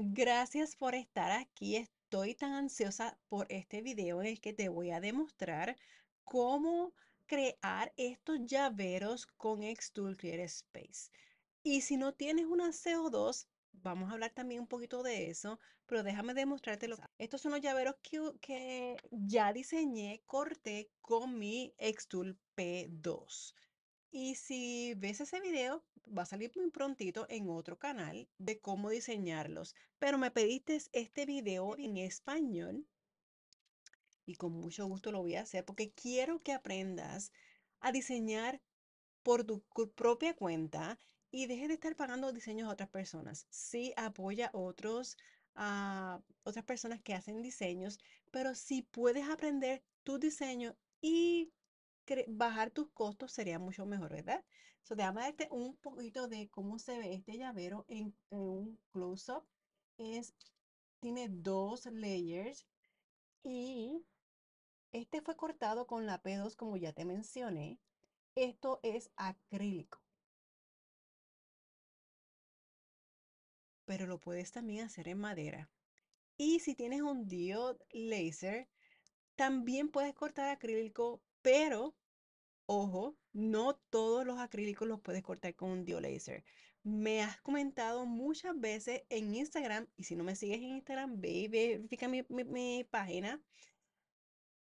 Gracias por estar aquí. Estoy tan ansiosa por este video en el que te voy a demostrar cómo crear estos llaveros con Xtool Clear Space. Y si no tienes una CO2, vamos a hablar también un poquito de eso, pero déjame demostrarte lo Estos son los llaveros que, que ya diseñé, corté con mi Xtool P2. Y si ves ese video, va a salir muy prontito en otro canal de cómo diseñarlos. Pero me pediste este video en español y con mucho gusto lo voy a hacer porque quiero que aprendas a diseñar por tu propia cuenta y dejes de estar pagando diseños a otras personas. Sí, apoya otros, a otras personas que hacen diseños, pero si sí puedes aprender tu diseño y bajar tus costos sería mucho mejor, ¿verdad? So, déjame darte un poquito de cómo se ve este llavero en, un close-up. Es, tiene dos layers y este fue cortado con la P2, como ya te mencioné. Esto es acrílico. Pero lo puedes también hacer en madera. Y si tienes un diode laser, también puedes cortar acrílico, pero Ojo, no todos los acrílicos los puedes cortar con un dio laser. Me has comentado muchas veces en Instagram, y si no me sigues en Instagram, ve y verifica mi, página,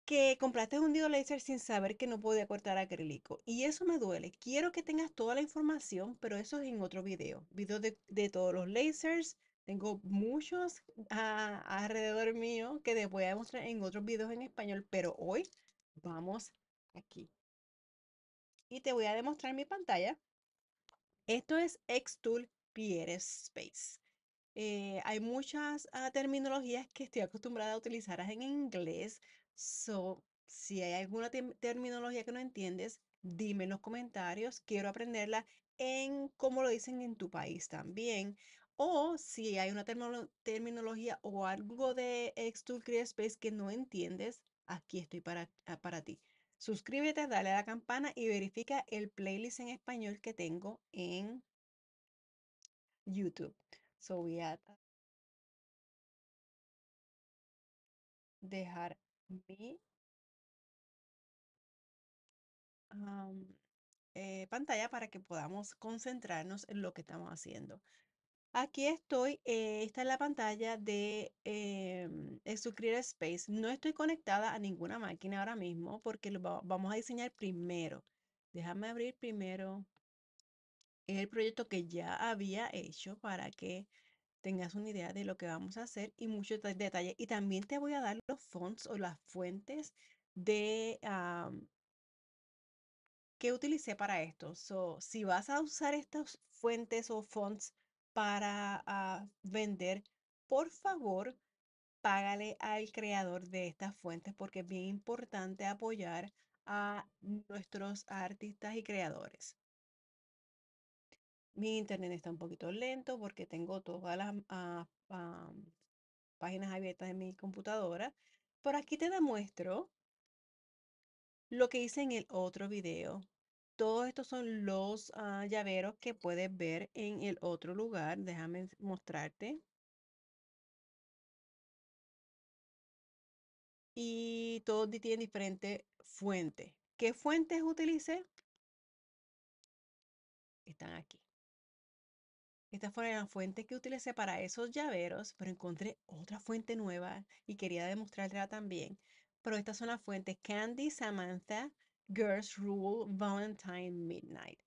que compraste un dio laser sin saber que no podía cortar acrílico. Y eso me duele. Quiero que tengas toda la información, pero eso es en otro video. Video de, todos los lasers. Tengo muchos alrededor mío que te voy a mostrar en otros videos en español, pero hoy vamos aquí y te voy a demostrar mi pantalla. Esto es Xtool PR Space. Eh, hay muchas ah, terminologías que estoy acostumbrada a utilizar en inglés. So, si hay alguna terminología que no entiendes, dime en los comentarios. Quiero aprenderla en cómo lo dicen en tu país también. O si hay una terminología o algo de Xtool Create Space que no entiendes, aquí estoy para, ah, para ti. Suscríbete, dale a la campana y verifica el playlist en español que tengo en YouTube. So voy a dejar mi eh, pantalla para que podamos concentrarnos en lo que estamos haciendo. Aquí estoy, eh, Esta es la pantalla de eh, Space. No estoy conectada a ninguna máquina ahora mismo porque lo vamos a diseñar primero. Déjame abrir primero el proyecto que ya había hecho para que tengas una idea de lo que vamos a hacer y muchos detalles. Y también te voy a dar los fonts o las fuentes de que utilicé para esto. si vas a usar estas fuentes o fonts para ah, vender, por favor, págale al creador de estas fuentes porque es bien importante apoyar a nuestros artistas y creadores. Mi internet está un poquito lento porque tengo todas las ah, ah, páginas abiertas en mi computadora. Por aquí te demuestro lo que hice en el otro video todos estos son los ah, llaveros que puedes ver en el otro lugar. Déjame mostrarte. Y todos tienen diferentes fuentes. ¿Qué fuentes utilicé? Están aquí. Estas fueron las fuentes que utilicé para esos llaveros, pero encontré otra fuente nueva y quería demostrarla también. Pero estas son las fuentes Candy, Samantha, Girls Rule Valentine Midnight.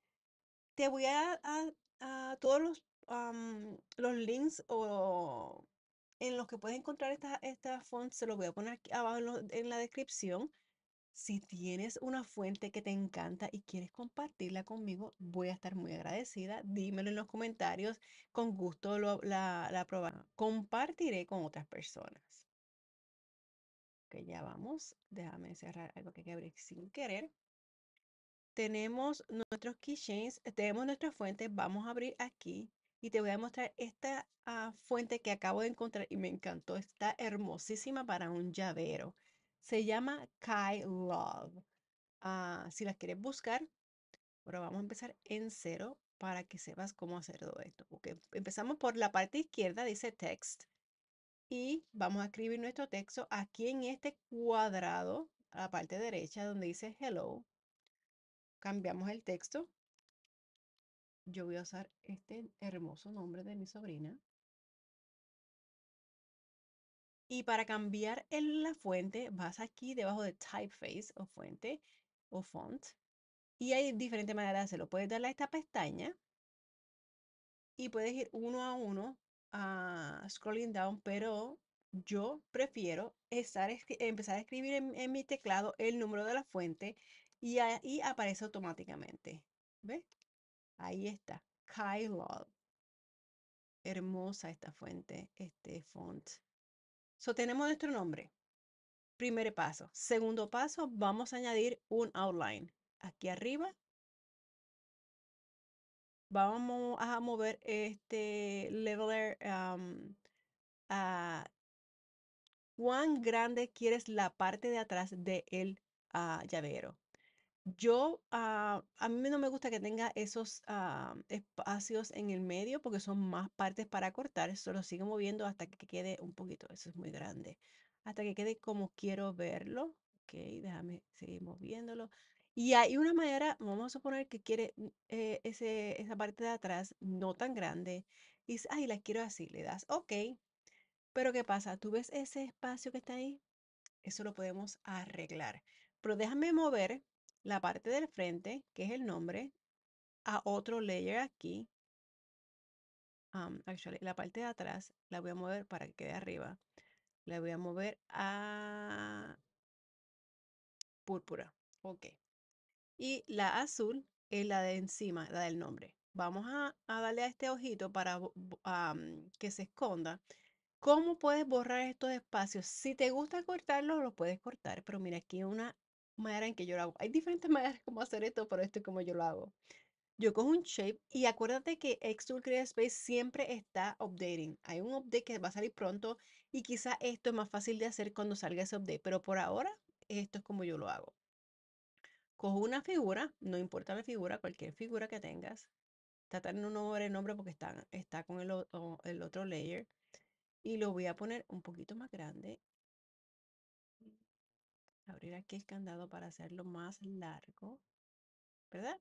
Te voy a, dar todos los, links en los que puedes encontrar esta fuente. se los voy a poner aquí abajo en, la descripción. Si tienes una fuente que te encanta y quieres compartirla conmigo, voy a estar muy agradecida. Dímelo en los comentarios. Con gusto la, la probaré. Compartiré con otras personas que ya vamos. Déjame cerrar algo que abrir sin querer. Tenemos nuestros keychains, eh, tenemos nuestras fuentes. Vamos a abrir aquí y te voy a mostrar esta ah, fuente que acabo de encontrar y me encantó. Está hermosísima para un llavero. Se llama Kai Love. Ah, si las quieres buscar, ahora vamos a empezar en cero para que sepas cómo hacer todo esto. Okay. Empezamos por la parte izquierda, dice text y vamos a escribir nuestro texto aquí en este cuadrado, a la parte derecha donde dice hello. Cambiamos el texto. Yo voy a usar este hermoso nombre de mi sobrina. Y para cambiar en la fuente, vas aquí debajo de typeface o fuente o font. Y hay diferentes maneras de hacerlo. Puedes darle a esta pestaña y puedes ir uno a uno a scrolling down, pero yo prefiero empezar a escribir en, mi teclado el número de la fuente y ahí aparece automáticamente. ¿Ves? Ahí está. Kylo. Hermosa esta fuente, este font. So, tenemos nuestro nombre. Primer paso. Segundo paso, vamos a añadir un outline. Aquí arriba vamos a mover este leveler a ah, cuán grande quieres la parte de atrás del el ah, llavero. Yo, ah, a mí no me gusta que tenga esos espacios en el medio porque son más partes para cortar. Solo lo sigo moviendo hasta que quede un poquito, eso es muy grande, hasta que quede como quiero verlo. Ok, déjame seguir moviéndolo. Y hay una manera vamos a suponer que quiere mm, eh, esa parte de atrás no tan grande. Y dice, ay, la quiero así. Le das, ok. Pero ¿qué pasa? ¿Tú ves ese espacio que está ahí? Eso lo podemos arreglar. Pero déjame mover la parte del frente, que es el nombre, a otro layer aquí. actually, la parte de atrás la voy a mover para que quede arriba. La voy a mover a púrpura. Ok y la azul es la de encima, la del nombre. Vamos a, darle a este ojito para ah, mm, que se esconda. ¿Cómo puedes borrar estos espacios? Si te gusta cortarlos, los puedes cortar, pero mira, aquí una manera en que yo lo hago. Hay diferentes maneras como hacer esto, pero esto es como yo lo hago. Yo cojo un shape y acuérdate que Excel Create Space siempre está updating. Hay un update que va a salir pronto y quizá esto es más fácil de hacer cuando salga ese update, pero por ahora esto es como yo lo hago cojo una figura, no importa la figura, cualquier figura que tengas, tratar de no el nombre porque está, está con el, otro layer, y lo voy a poner un poquito más grande. Abrir aquí el candado para hacerlo más largo, ¿verdad?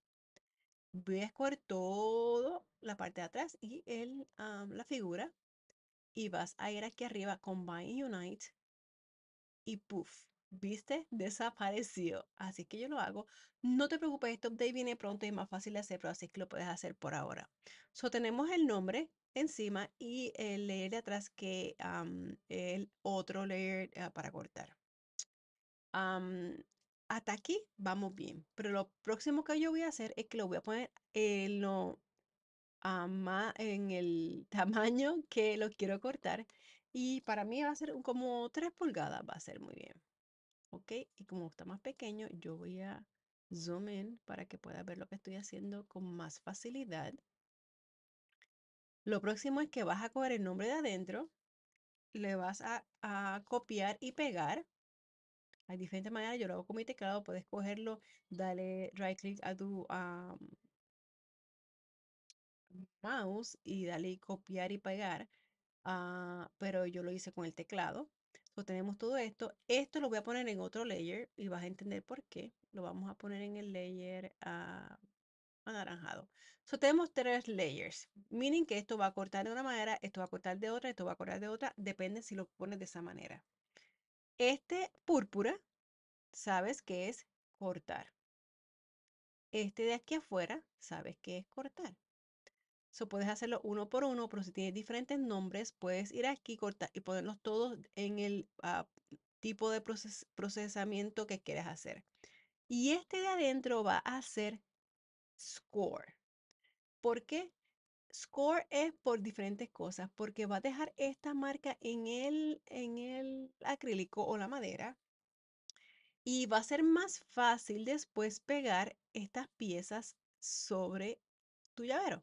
Voy a escoger todo la parte de atrás y el, la figura y vas a ir aquí arriba, Combine Unite y Puff. ¿Viste? Desapareció. Así que yo lo hago. No te preocupes, este update viene pronto y es más fácil de hacer, pero así que lo puedes hacer por ahora. So, tenemos el nombre encima y el layer de atrás que el otro layer eh, para cortar. hasta aquí vamos bien, pero lo próximo que yo voy a hacer es que lo voy a poner en, lo, ah, en el tamaño que lo quiero cortar y para mí va a ser como 3 pulgadas, va a ser muy bien. ¿ok? Y como está más pequeño, yo voy a zoom in para que pueda ver lo que estoy haciendo con más facilidad. Lo próximo es que vas a coger el nombre de adentro, le vas a, copiar y pegar. Hay diferentes maneras, yo lo hago con mi teclado, puedes cogerlo, dale right click a tu mouse y dale copiar y pegar, ah, pero yo lo hice con el teclado tenemos todo esto. Esto lo voy a poner en otro layer y vas a entender por qué. Lo vamos a poner en el layer ah, anaranjado. So, tenemos tres layers, meaning que esto va a cortar de una manera, esto va a cortar de otra, esto va a cortar de otra, depende si lo pones de esa manera. Este púrpura, sabes que es cortar. Este de aquí afuera, sabes que es cortar puedes hacerlo uno por uno, pero si tienes diferentes nombres, puedes ir aquí corta y ponerlos todos en el ah, tipo de procesamiento que quieras hacer. Y este de adentro va a ser score. ¿Por qué? Score es por diferentes cosas, porque va a dejar esta marca en el, en el acrílico o la madera y va a ser más fácil después pegar estas piezas sobre tu llavero.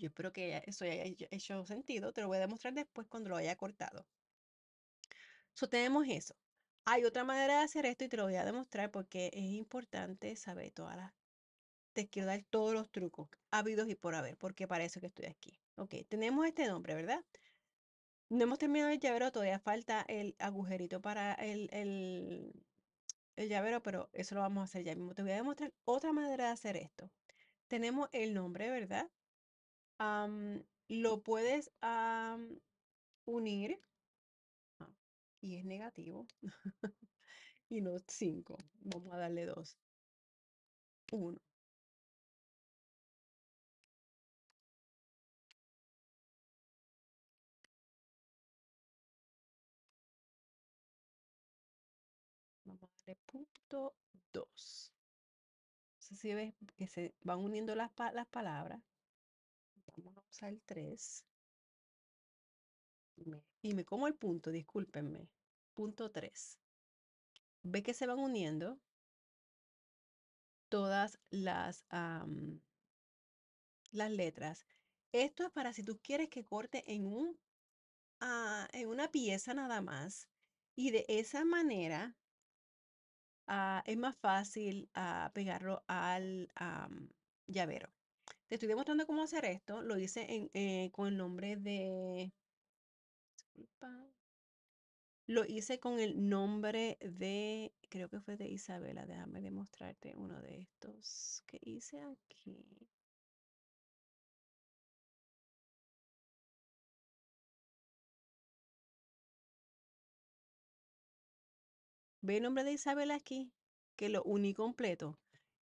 Yo espero que eso haya hecho sentido. Te lo voy a demostrar después cuando lo haya cortado. So, tenemos eso. Hay otra manera de hacer esto y te lo voy a demostrar porque es importante saber todas las... Te quiero dar todos los trucos habidos y por haber, porque para eso que estoy aquí. Ok, tenemos este nombre, ¿verdad? No hemos terminado el llavero, todavía falta el agujerito para el, el llavero, pero eso lo vamos a hacer ya mismo. Te voy a demostrar otra manera de hacer esto. Tenemos el nombre, ¿verdad? um, lo puedes um, unir ah, y es negativo. y no 5. Vamos a darle 2. 1. Vamos a darle punto 2. No sé si ves que se van uniendo las, las palabras sal 3. Y me como el punto, discúlpenme. Punto 3. Ve que se van uniendo todas las, las letras. Esto es para si tú quieres que corte en, un, ah, en una pieza nada más. Y de esa manera ah, es más fácil ah, pegarlo al llavero. Te estoy demostrando cómo hacer esto. Lo hice eh, con el nombre de... Disculpa. Lo hice con el nombre de, creo que fue de Isabela. Déjame demostrarte uno de estos que hice aquí. Ve el nombre de Isabela aquí, que lo uní completo.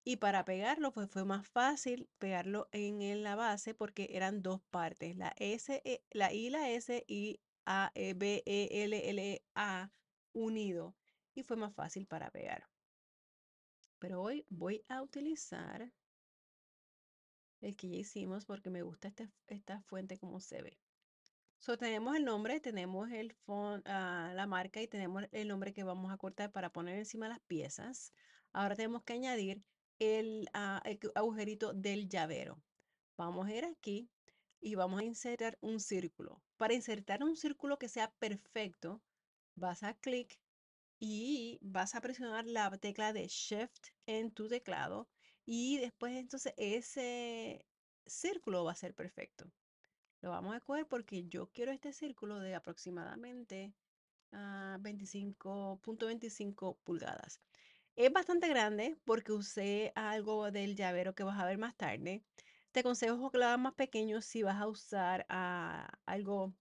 Y para pegarlo, pues fue más fácil pegarlo en, la base porque eran dos partes, la, S, eh, la I, la S y A, e, B, E, L, L, e, A unido. Y fue más fácil para pegar. Pero hoy voy a utilizar el que ya hicimos porque me gusta este, esta fuente como se ve. So, tenemos el nombre, tenemos el ah, la marca y tenemos el nombre que vamos a cortar para poner encima las piezas. Ahora tenemos que añadir el, ah, agujerito del llavero. Vamos a ir aquí y vamos a insertar un círculo. Para insertar un círculo que sea perfecto, vas a clic y vas a presionar la tecla de Shift en tu teclado y después entonces ese círculo va a ser perfecto. Lo vamos a coger porque yo quiero este círculo de aproximadamente 25.25 ah, pulgadas. Es bastante grande porque usé algo del llavero que vas a ver más tarde. Te aconsejo que lo más pequeño si vas a usar ah, algo,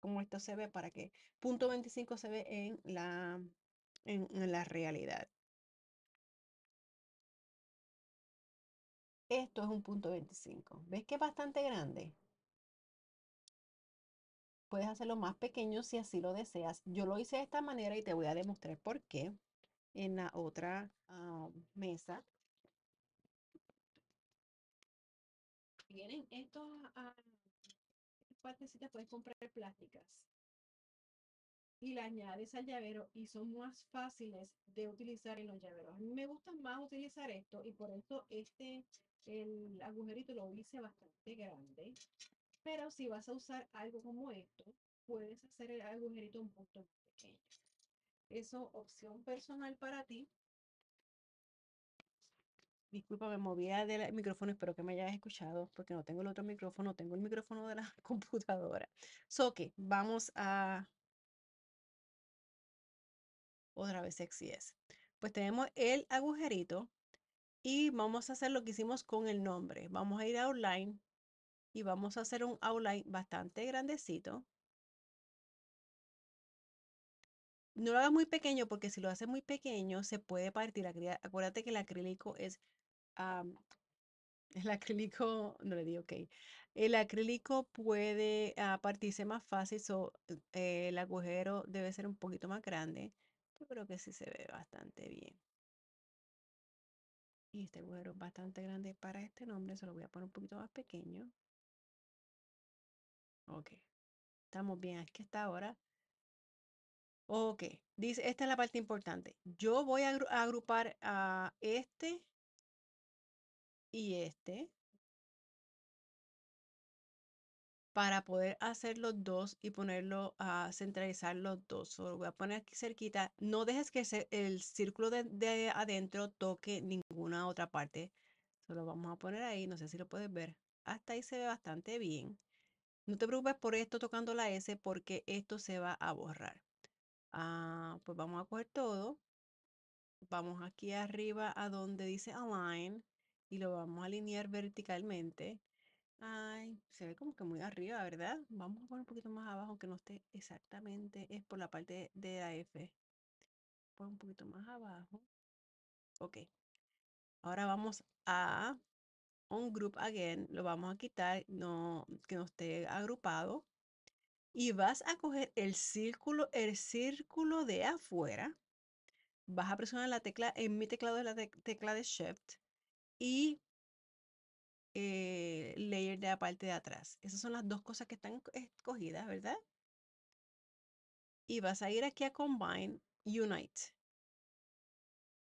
como esto se ve para que punto 25 se ve en la, en la realidad. Esto es un punto 25. ¿Ves que es bastante grande? Puedes hacerlo más pequeño si así lo deseas. Yo lo hice de esta manera y te voy a demostrar por qué en la otra ah, mesa. Vienen estos uh, puedes comprar plásticas y la añades al llavero y son más fáciles de utilizar en los llaveros. A mí me gusta más utilizar esto y por esto este, el agujerito lo hice bastante grande. Pero si vas a usar algo como esto, puedes hacer el agujerito un poquito más pequeño eso opción personal para ti. Disculpa, me movía del micrófono, espero que me hayas escuchado, porque no tengo el otro micrófono, tengo el micrófono de la computadora. So, que vamos a... Otra vez sexy es. Pues tenemos el agujerito y vamos a hacer lo que hicimos con el nombre. Vamos a ir a online y vamos a hacer un outline bastante grandecito. No lo hagas muy pequeño porque si lo haces muy pequeño se puede partir. Acuérdate que el acrílico es... el acrílico, no le di ok. El acrílico puede ah, partirse más fácil, eh, el agujero debe ser un poquito más grande. Yo creo que sí se ve bastante bien. Y este agujero es bastante grande para este nombre, se lo voy a poner un poquito más pequeño. Ok, estamos bien, que está ahora. Ok, dice, esta es la parte importante. Yo voy a, agrupar a este y este para poder hacer los dos y ponerlo a centralizar los dos. Solo voy a poner aquí cerquita. No dejes que el círculo de adentro toque ninguna otra parte. Solo vamos a poner ahí. No sé si lo puedes ver. Hasta ahí se ve bastante bien. No te preocupes por esto tocando la S porque esto se va a borrar. Ah, pues vamos a coger todo. Vamos aquí arriba a donde dice Align y lo vamos a alinear verticalmente. Ay, se ve como que muy arriba, ¿verdad? Vamos a poner un poquito más abajo, que no esté exactamente, es por la parte de la F. Pon un poquito más abajo. Ok. Ahora vamos a un group again. Lo vamos a quitar, no, que no esté agrupado y vas a coger el círculo, el círculo de afuera, vas a presionar la tecla, en mi teclado es la tecla de Shift y eh, layer de la parte de atrás. Esas son las dos cosas que están escogidas, ¿verdad? Y vas a ir aquí a Combine, Unite.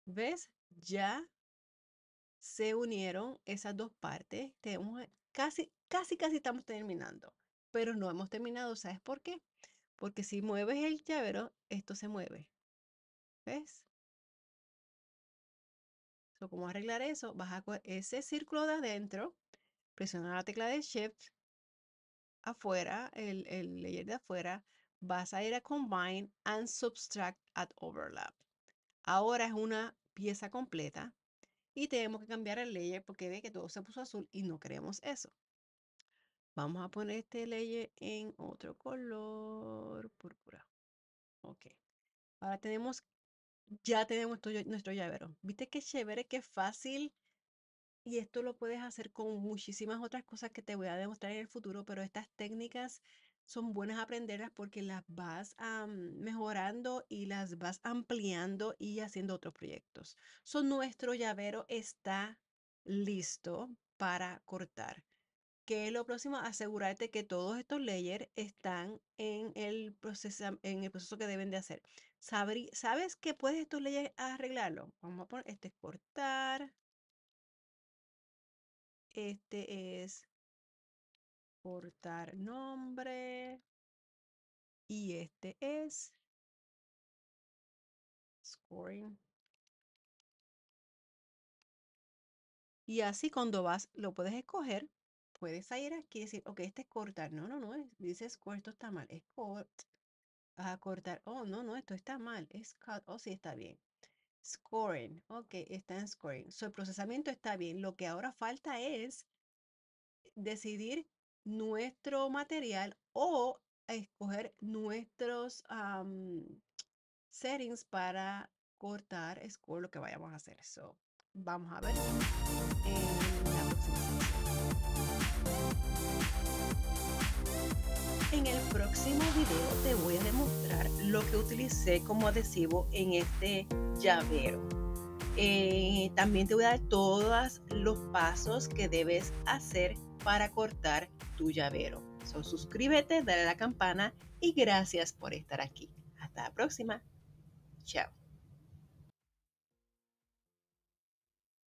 ¿Ves? Ya se unieron esas dos partes. casi, casi, casi estamos terminando pero no hemos terminado. ¿Sabes por qué? Porque si mueves el llavero, esto se mueve. ¿Ves? So, ¿Cómo arreglar eso? Vas a ese círculo de adentro, presionar la tecla de Shift, afuera, el, el layer de afuera, vas a ir a Combine and Subtract at Overlap. Ahora es una pieza completa y tenemos que cambiar el layer porque ve que todo se puso azul y no queremos eso. Vamos a poner este ley en otro color, púrpura. Ok. Ahora tenemos, ya tenemos nuestro llavero. ¿Viste qué chévere, qué fácil? Y esto lo puedes hacer con muchísimas otras cosas que te voy a demostrar en el futuro, pero estas técnicas son buenas aprenderlas porque las vas a mejorando y las vas ampliando y haciendo otros proyectos. So, nuestro llavero está listo para cortar que lo próximo? Asegurarte que todos estos layers están en el, en el proceso que deben de hacer. ¿Sabes que puedes estos layers arreglarlo? Vamos a poner, este es cortar. Este es cortar nombre. Y este es scoring. Y así cuando vas, lo puedes escoger puedes ir aquí y decir, ok, este es cortar. No, no, no, es, dice score, está mal. Es a ah, cortar. Oh, no, no, esto está mal. Es cut. Oh, sí, está bien. Scoring. Ok, está en scoring. su procesamiento está bien. Lo que ahora falta es decidir nuestro material o escoger nuestros settings para cortar score lo que vayamos a hacer. So, vamos a ver en el próximo video te voy a demostrar lo que utilicé como adhesivo en este llavero. Eh, también te voy a dar todos los pasos que debes hacer para cortar tu llavero. suscríbete, dale a la campana y gracias por estar aquí. Hasta la próxima. Chao.